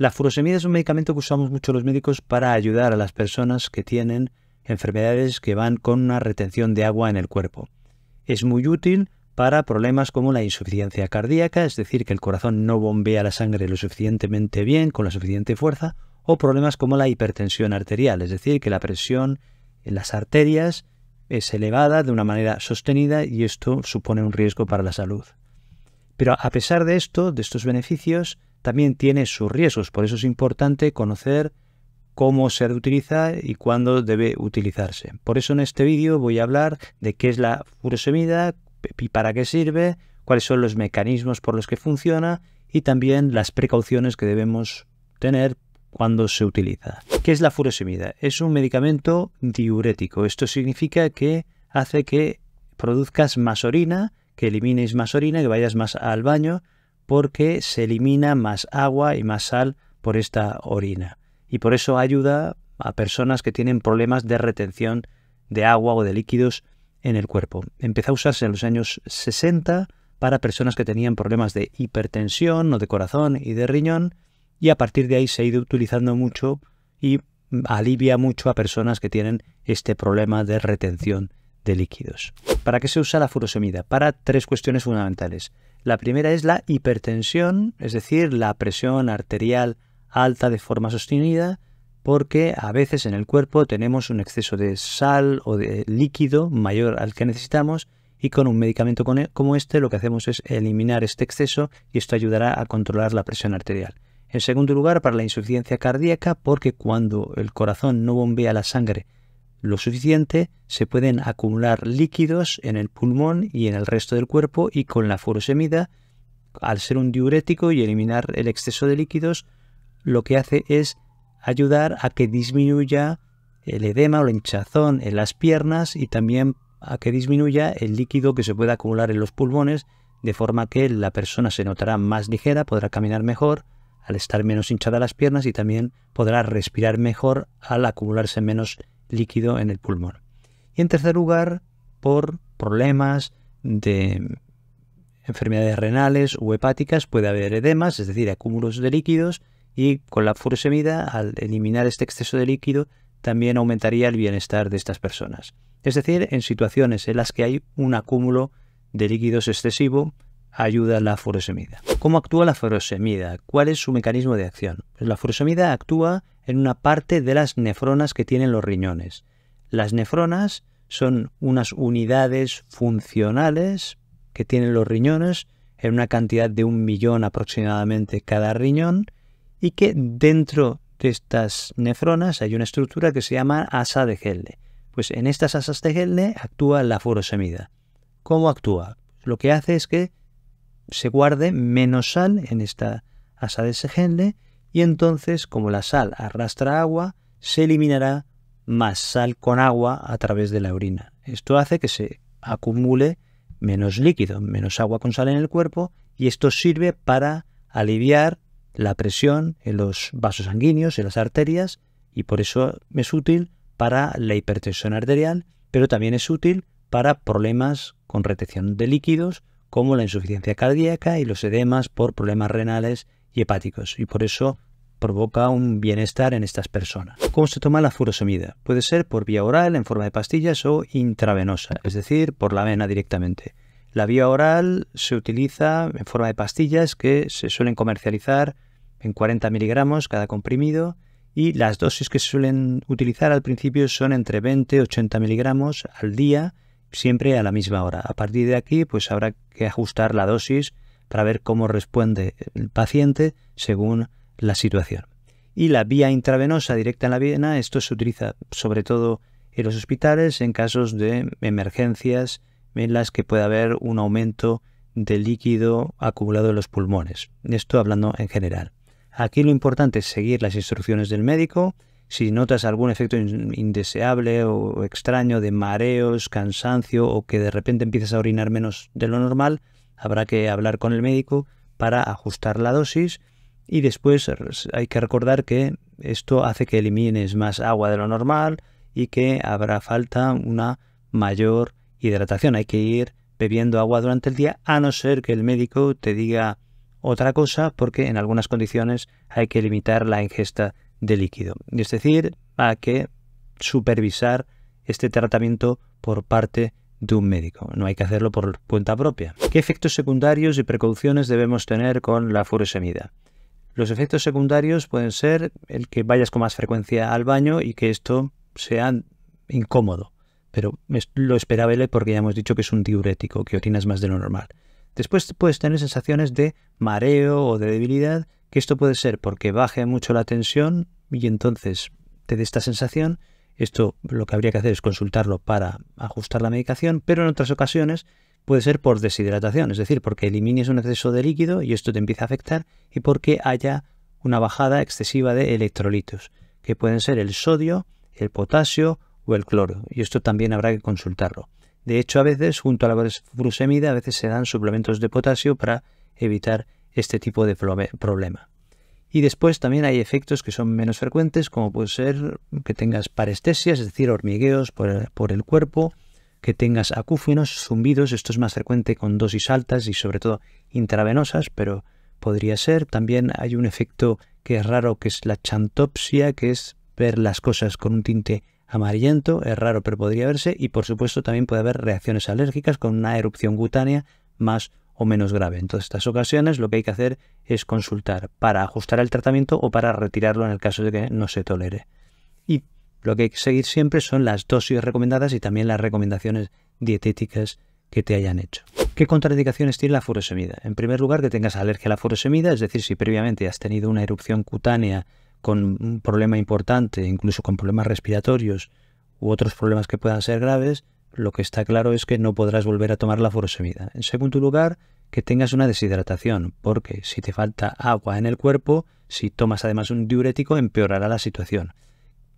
La furosemida es un medicamento que usamos mucho los médicos para ayudar a las personas que tienen enfermedades que van con una retención de agua en el cuerpo. Es muy útil para problemas como la insuficiencia cardíaca, es decir, que el corazón no bombea la sangre lo suficientemente bien, con la suficiente fuerza, o problemas como la hipertensión arterial, es decir, que la presión en las arterias es elevada de una manera sostenida y esto supone un riesgo para la salud. Pero a pesar de esto, de estos beneficios, también tiene sus riesgos. Por eso es importante conocer cómo se utiliza y cuándo debe utilizarse. Por eso en este vídeo voy a hablar de qué es la furosemida y para qué sirve, cuáles son los mecanismos por los que funciona y también las precauciones que debemos tener cuando se utiliza. ¿Qué es la furosemida? Es un medicamento diurético. Esto significa que hace que produzcas más orina, que elimines más orina, que vayas más al baño, porque se elimina más agua y más sal por esta orina. Y por eso ayuda a personas que tienen problemas de retención de agua o de líquidos en el cuerpo. Empezó a usarse en los años 60 para personas que tenían problemas de hipertensión o de corazón y de riñón y a partir de ahí se ha ido utilizando mucho y alivia mucho a personas que tienen este problema de retención de líquidos. ¿Para qué se usa la furosemida? Para tres cuestiones fundamentales. La primera es la hipertensión, es decir, la presión arterial alta de forma sostenida, porque a veces en el cuerpo tenemos un exceso de sal o de líquido mayor al que necesitamos y con un medicamento e-, como este lo que hacemos es eliminar este exceso y esto ayudará a controlar la presión arterial. En segundo lugar, para la insuficiencia cardíaca, porque cuando el corazón no bombea la sangre lo suficiente, se pueden acumular líquidos en el pulmón y en el resto del cuerpo y con la furosemida, al ser un diurético y eliminar el exceso de líquidos, lo que hace es ayudar a que disminuya el edema o la hinchazón en las piernas y también a que disminuya el líquido que se pueda acumular en los pulmones, de forma que la persona se notará más ligera, podrá caminar mejor, al estar menos hinchada las piernas y también podrá respirar mejor al acumularse menos líquido en el pulmón. Y en tercer lugar, por problemas de enfermedades renales o hepáticas puede haber edemas, es decir, acúmulos de líquidos, y con la furosemida, al eliminar este exceso de líquido, también aumentaría el bienestar de estas personas. Es decir, en situaciones en las que hay un acúmulo de líquidos excesivo, ayuda la furosemida. ¿Cómo actúa la furosemida? ¿Cuál es su mecanismo de acción? Pues la furosemida actúa en una parte de las nefronas que tienen los riñones. Las nefronas son unas unidades funcionales que tienen los riñones en una cantidad de un millón aproximadamente cada riñón y que dentro de estas nefronas hay una estructura que se llama asa de gelde. Pues en estas asas de gelde actúa la furosemida. ¿Cómo actúa? Pues lo que hace es que se guarde menos sal en esta asa de Helle y entonces como la sal arrastra agua, se eliminará más sal con agua a través de la orina. Esto hace que se acumule menos líquido, menos agua con sal en el cuerpo y esto sirve para aliviar la presión en los vasos sanguíneos, en las arterias y por eso es útil para la hipertensión arterial, pero también es útil para problemas con retención de líquidos como la insuficiencia cardíaca y los edemas por problemas renales y hepáticos y por eso provoca un bienestar en estas personas. ¿Cómo se toma la furosemida? Puede ser por vía oral, en forma de pastillas o intravenosa, es decir, por la vena directamente. La vía oral se utiliza en forma de pastillas que se suelen comercializar en 40 miligramos cada comprimido y las dosis que se suelen utilizar al principio son entre 20 y 80 miligramos al día, siempre a la misma hora. A partir de aquí, pues habrá que ajustar la dosis para ver cómo responde el paciente según la situación. Y la vía intravenosa directa en la vena, esto se utiliza sobre todo en los hospitales en casos de emergencias en las que puede haber un aumento de líquido acumulado en los pulmones. Esto hablando en general. Aquí lo importante es seguir las instrucciones del médico. Si notas algún efecto indeseable o extraño de mareos, cansancio o que de repente empiezas a orinar menos de lo normal, habrá que hablar con el médico para ajustar la dosis y después hay que recordar que esto hace que elimines más agua de lo normal y que habrá falta una mayor hidratación. Hay que ir bebiendo agua durante el día a no ser que el médico te diga otra cosa porque en algunas condiciones hay que limitar la ingesta de líquido. Es decir, hay que supervisar este tratamiento por parte de un médico. No hay que hacerlo por cuenta propia. ¿Qué efectos secundarios y precauciones debemos tener con la furosemida? Los efectos secundarios pueden ser el que vayas con más frecuencia al baño y que esto sea incómodo, pero lo esperable porque ya hemos dicho que es un diurético, que orinas más de lo normal. Después puedes tener sensaciones de mareo o de debilidad, que esto puede ser porque baje mucho la tensión y entonces te dé esta sensación, esto lo que habría que hacer es consultarlo para ajustar la medicación, pero en otras ocasiones puede ser por deshidratación, es decir, porque elimines un exceso de líquido y esto te empieza a afectar y porque haya una bajada excesiva de electrolitos, que pueden ser el sodio, el potasio o el cloro, y esto también habrá que consultarlo. De hecho, a veces, junto a la furosemida, a veces se dan suplementos de potasio para evitar este tipo de problema. Y después también hay efectos que son menos frecuentes, como puede ser que tengas parestesias, es decir, hormigueos por el, cuerpo, que tengas acúfenos, zumbidos, esto es más frecuente con dosis altas y sobre todo intravenosas, pero podría ser. También hay un efecto que es raro, que es la chantopsia, que es ver las cosas con un tinte amarillento, es raro pero podría verse, y por supuesto también puede haber reacciones alérgicas con una erupción cutánea más o menos grave. En todas estas ocasiones lo que hay que hacer es consultar para ajustar el tratamiento o para retirarlo en el caso de que no se tolere. Y lo que hay que seguir siempre son las dosis recomendadas y también las recomendaciones dietéticas que te hayan hecho. ¿Qué contraindicaciones tiene la furosemida? En primer lugar, que tengas alergia a la furosemida, es decir, si previamente has tenido una erupción cutánea con un problema importante, incluso con problemas respiratorios u otros problemas que puedan ser graves, lo que está claro es que no podrás volver a tomar la furosemida. En segundo lugar, que tengas una deshidratación, porque si te falta agua en el cuerpo, si tomas además un diurético, empeorará la situación.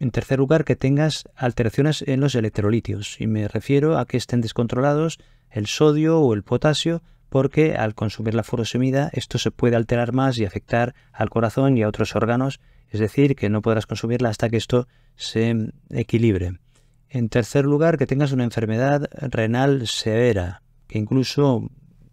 En tercer lugar, que tengas alteraciones en los electrolitios, y me refiero a que estén descontrolados el sodio o el potasio, porque al consumir la furosemida esto se puede alterar más y afectar al corazón y a otros órganos, es decir, que no podrás consumirla hasta que esto se equilibre. En tercer lugar, que tengas una enfermedad renal severa, que incluso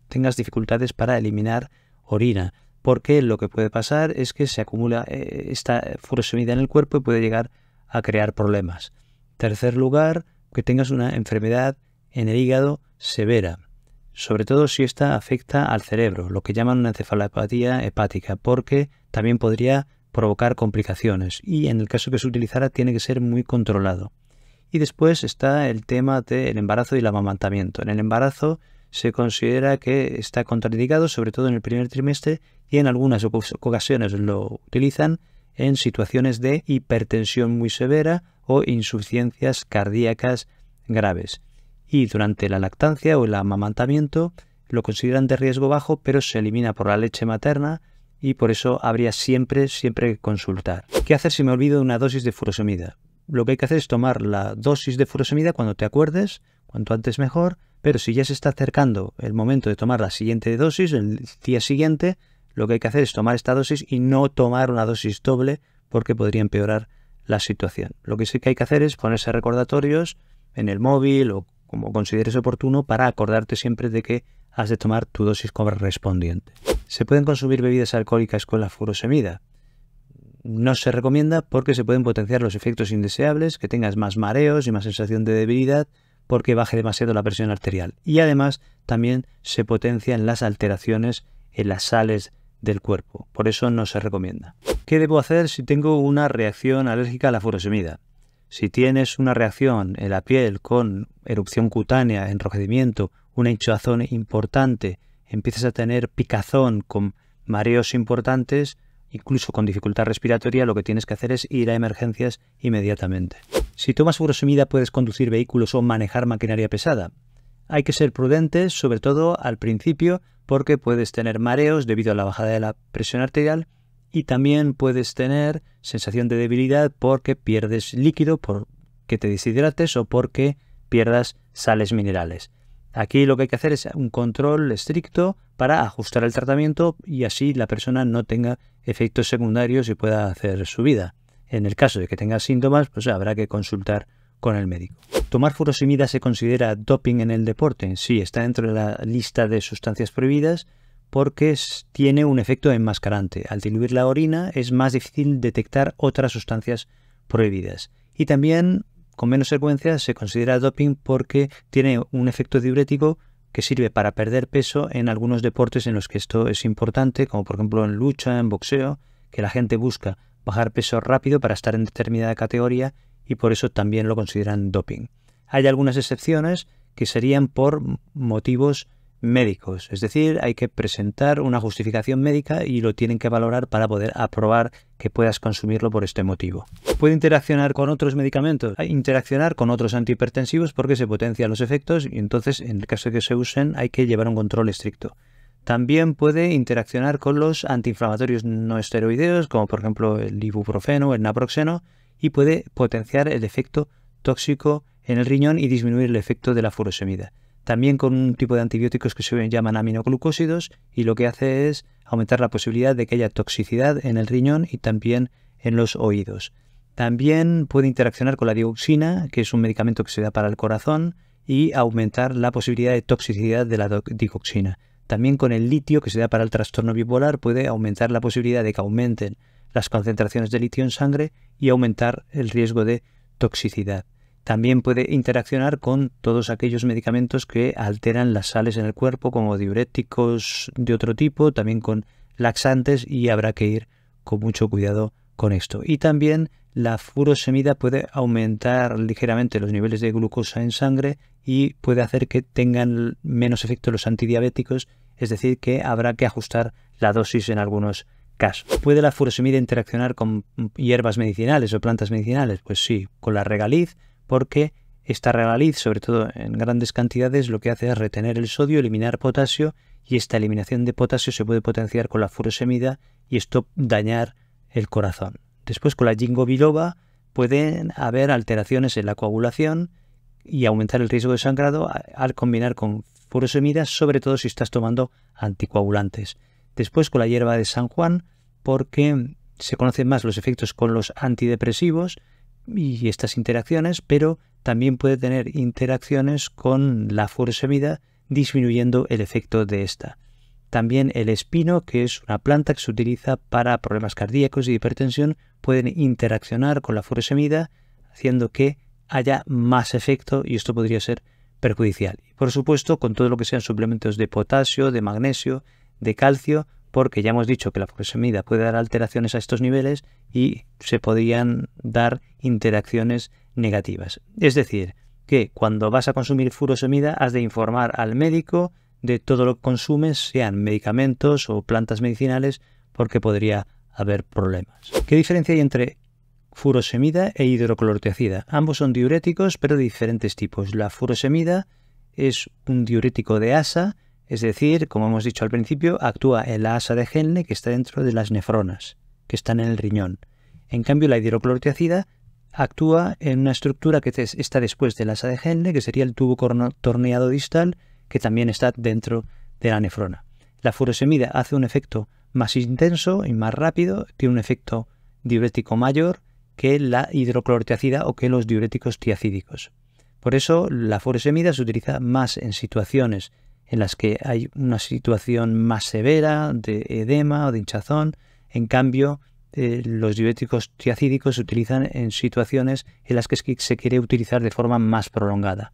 tengas dificultades para eliminar orina, porque lo que puede pasar es que se acumula eh, esta furosemida en el cuerpo y puede llegar a crear problemas. Tercer lugar, que tengas una enfermedad en el hígado severa, sobre todo si esta afecta al cerebro, lo que llaman una encefalopatía hepática, porque también podría provocar complicaciones y en el caso que se utilizara tiene que ser muy controlado. Y después está el tema del embarazo y el amamantamiento. En el embarazo se considera que está contraindicado, sobre todo en el primer trimestre, y en algunas ocasiones lo utilizan en situaciones de hipertensión muy severa o insuficiencias cardíacas graves. Y durante la lactancia o el amamantamiento lo consideran de riesgo bajo, pero se elimina por la leche materna y por eso habría siempre, siempre que consultar. ¿Qué hacer si me olvido de una dosis de furosemida? lo que hay que hacer es tomar la dosis de furosemida cuando te acuerdes, cuanto antes mejor, pero si ya se está acercando el momento de tomar la siguiente dosis, el día siguiente, lo que hay que hacer es tomar esta dosis y no tomar una dosis doble porque podría empeorar la situación. Lo que sí que hay que hacer es ponerse recordatorios en el móvil o como consideres oportuno para acordarte siempre de que has de tomar tu dosis correspondiente. Se pueden consumir bebidas alcohólicas con la furosemida no se recomienda porque se pueden potenciar los efectos indeseables, que tengas más mareos y más sensación de debilidad porque baje demasiado la presión arterial. Y además también se potencian las alteraciones en las sales del cuerpo. Por eso no se recomienda. ¿Qué debo hacer si tengo una reacción alérgica a la furosemida? Si tienes una reacción en la piel con erupción cutánea, enrojecimiento, una hinchazón importante, empiezas a tener picazón con mareos importantes, incluso con dificultad respiratoria, lo que tienes que hacer es ir a emergencias inmediatamente. Si tomas furosemida puedes conducir vehículos o manejar maquinaria pesada. Hay que ser prudentes, sobre todo al principio, porque puedes tener mareos debido a la bajada de la presión arterial y también puedes tener sensación de debilidad porque pierdes líquido, porque te deshidrates o porque pierdas sales minerales. Aquí lo que hay que hacer es un control estricto para ajustar el tratamiento y así la persona no tenga efectos secundarios y pueda hacer su vida. En el caso de que tenga síntomas, pues habrá que consultar con el médico. ¿Tomar furosimida se considera doping en el deporte? Sí, está dentro de la lista de sustancias prohibidas porque tiene un efecto enmascarante. Al diluir la orina es más difícil detectar otras sustancias prohibidas. Y también con menos frecuencia se considera doping porque tiene un efecto diurético que sirve para perder peso en algunos deportes en los que esto es importante, como por ejemplo en lucha, en boxeo, que la gente busca bajar peso rápido para estar en determinada categoría y por eso también lo consideran doping. Hay algunas excepciones que serían por motivos médicos. Es decir, hay que presentar una justificación médica y lo tienen que valorar para poder aprobar que puedas consumirlo por este motivo. Puede interaccionar con otros medicamentos, interaccionar con otros antihipertensivos porque se potencian los efectos y entonces en el caso de que se usen hay que llevar un control estricto. También puede interaccionar con los antiinflamatorios no esteroideos, como por ejemplo el ibuprofeno o el naproxeno, y puede potenciar el efecto tóxico en el riñón y disminuir el efecto de la furosemida también con un tipo de antibióticos que se llaman aminoglucósidos y lo que hace es aumentar la posibilidad de que haya toxicidad en el riñón y también en los oídos. También puede interaccionar con la dioxina, que es un medicamento que se da para el corazón, y aumentar la posibilidad de toxicidad de la digoxina. También con el litio que se da para el trastorno bipolar puede aumentar la posibilidad de que aumenten las concentraciones de litio en sangre y aumentar el riesgo de toxicidad. También puede interaccionar con todos aquellos medicamentos que alteran las sales en el cuerpo, como diuréticos de otro tipo, también con laxantes y habrá que ir con mucho cuidado con esto. Y también la furosemida puede aumentar ligeramente los niveles de glucosa en sangre y puede hacer que tengan menos efecto los antidiabéticos, es decir, que habrá que ajustar la dosis en algunos casos. ¿Puede la furosemida interaccionar con hierbas medicinales o plantas medicinales? Pues sí, con la regaliz, porque esta regaliz, sobre todo en grandes cantidades, lo que hace es retener el sodio, eliminar potasio y esta eliminación de potasio se puede potenciar con la furosemida y esto dañar el corazón. Después con la jingo biloba pueden haber alteraciones en la coagulación y aumentar el riesgo de sangrado al combinar con furosemida, sobre todo si estás tomando anticoagulantes. Después con la hierba de San Juan porque se conocen más los efectos con los antidepresivos y estas interacciones, pero también puede tener interacciones con la furosemida disminuyendo el efecto de esta. También el espino, que es una planta que se utiliza para problemas cardíacos y hipertensión, pueden interaccionar con la furosemida haciendo que haya más efecto y esto podría ser perjudicial. Por supuesto, con todo lo que sean suplementos de potasio, de magnesio, de calcio, porque ya hemos dicho que la furosemida puede dar alteraciones a estos niveles y se podrían dar interacciones negativas. Es decir, que cuando vas a consumir furosemida has de informar al médico de todo lo que consumes, sean medicamentos o plantas medicinales, porque podría haber problemas. ¿Qué diferencia hay entre furosemida e hidroclorotiazida? Ambos son diuréticos, pero de diferentes tipos. La furosemida es un diurético de asa, es decir, como hemos dicho al principio, actúa en la asa de Henle que está dentro de las nefronas, que están en el riñón. En cambio, la hidroclorotiacida actúa en una estructura que está después del asa de Henle, que sería el tubo torneado distal, que también está dentro de la nefrona. La furosemida hace un efecto más intenso y más rápido, tiene un efecto diurético mayor que la hidroclorotiacida o que los diuréticos tiacídicos. Por eso la furosemida se utiliza más en situaciones en las que hay una situación más severa de edema o de hinchazón. En cambio, eh, los diuréticos triacídicos se utilizan en situaciones en las que se quiere utilizar de forma más prolongada.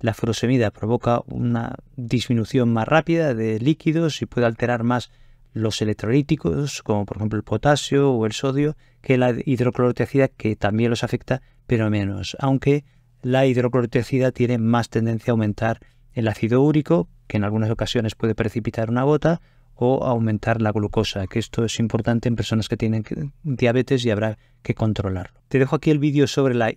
La furosemida provoca una disminución más rápida de líquidos y puede alterar más los electrolíticos, como por ejemplo el potasio o el sodio, que la hidroclorotiacida, que también los afecta, pero menos, aunque la hidroclorotiacida tiene más tendencia a aumentar el ácido úrico, que en algunas ocasiones puede precipitar una gota, o aumentar la glucosa, que esto es importante en personas que tienen diabetes y habrá que controlarlo. Te dejo aquí el vídeo sobre la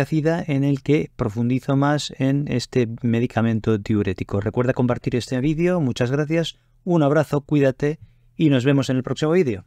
ácida en el que profundizo más en este medicamento diurético. Recuerda compartir este vídeo, muchas gracias, un abrazo, cuídate y nos vemos en el próximo vídeo.